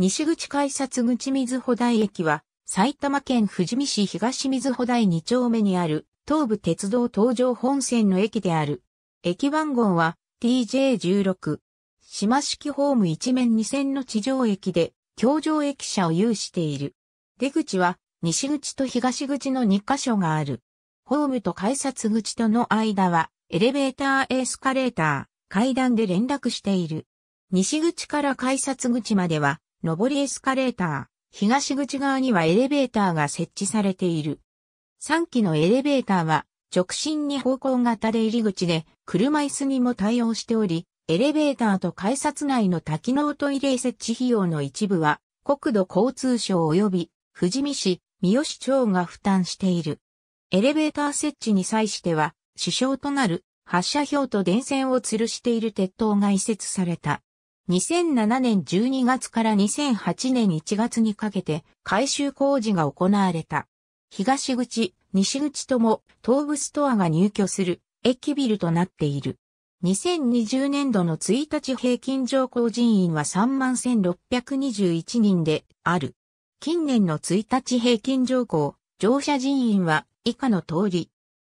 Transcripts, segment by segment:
西口改札口水穂台駅は、埼玉県富士見市東水穂台2丁目にある、東武鉄道東上本線の駅である。駅番号は、TJ16。島式ホーム一面2線の地上駅で、京上駅舎を有している。出口は、西口と東口の2箇所がある。ホームと改札口との間は、エレベーターエスカレーター、階段で連絡している。西口から改札口までは、上りエスカレーター、東口側にはエレベーターが設置されている。3機のエレベーターは直進に方向型で入り口で車椅子にも対応しており、エレベーターと改札内の多機能トイレ設置費用の一部は国土交通省及び富士見市、三好町が負担している。エレベーター設置に際しては、支障となる発射標と電線を吊るしている鉄塔が移設された。2007年12月から2008年1月にかけて改修工事が行われた。東口、西口とも東武ストアが入居する駅ビルとなっている。2020年度の1日平均乗降人員は31,621人である。近年の1日平均乗降、乗車人員は以下の通り。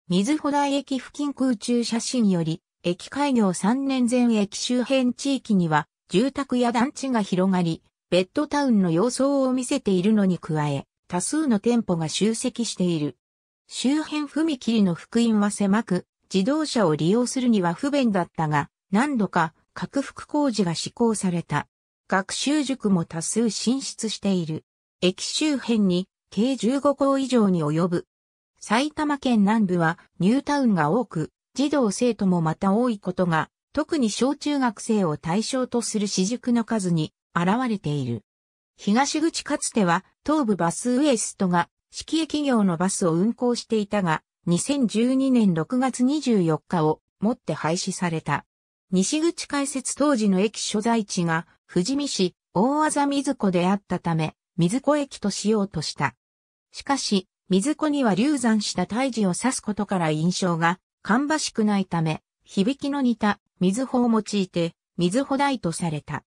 水穂台駅付近空中写真より、駅開業3年前駅周辺地域には住宅や団地が広がり、ベッドタウンの様相を見せているのに加え、多数の店舗が集積している。周辺踏切の福音は狭く、自動車を利用するには不便だったが、何度か拡幅工事が施行された。学習塾も多数進出している。駅周辺に計15校以上に及ぶ。埼玉県南部はニュータウンが多く、児童生徒もまた多いことが特に小中学生を対象とする私塾の数に現れている。東口かつては東部バスウエストが式駅業のバスを運行していたが、2012年6月24日をもって廃止された。西口開設当時の駅所在地が富士見市大和水子であったため、水子駅としようとした。しかし、水子には流産した胎児を指すことから印象が芳しくないため、響きの似た水穂を用いて、水穂台とされた。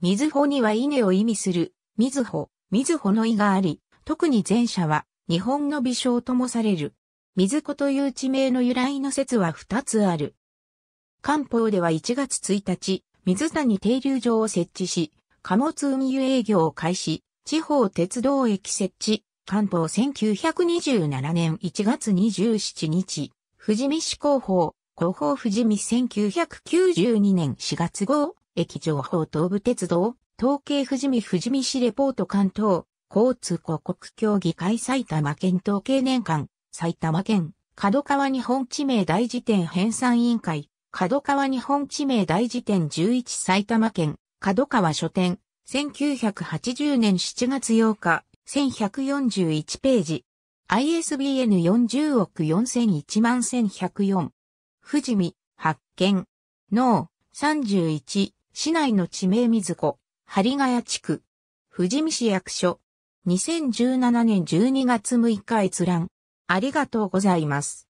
水穂には稲を意味する、水穂、水穂の意があり、特に前者は、日本の微笑ともされる。水子という地名の由来の説は二つある。漢方では1月1日、水谷停留場を設置し、貨物運輸営業を開始、地方鉄道駅設置、関東1927年1月27日、富士見市広報、広報富士見1992年4月号、駅情報東武鉄道、統計富士見富士見市レポート関東、交通広告協議会埼玉県統計年間、埼玉県、角川日本地名大辞典編纂委員会、角川日本地名大辞典11埼玉県、角川書店、1980年7月8日、1141ページ。ISBN40 億4 0 0 1万1104。富士見、発見。農、31、市内の地名水子、針ヶ谷地区。富士見市役所。2017年12月6日閲覧。ありがとうございます。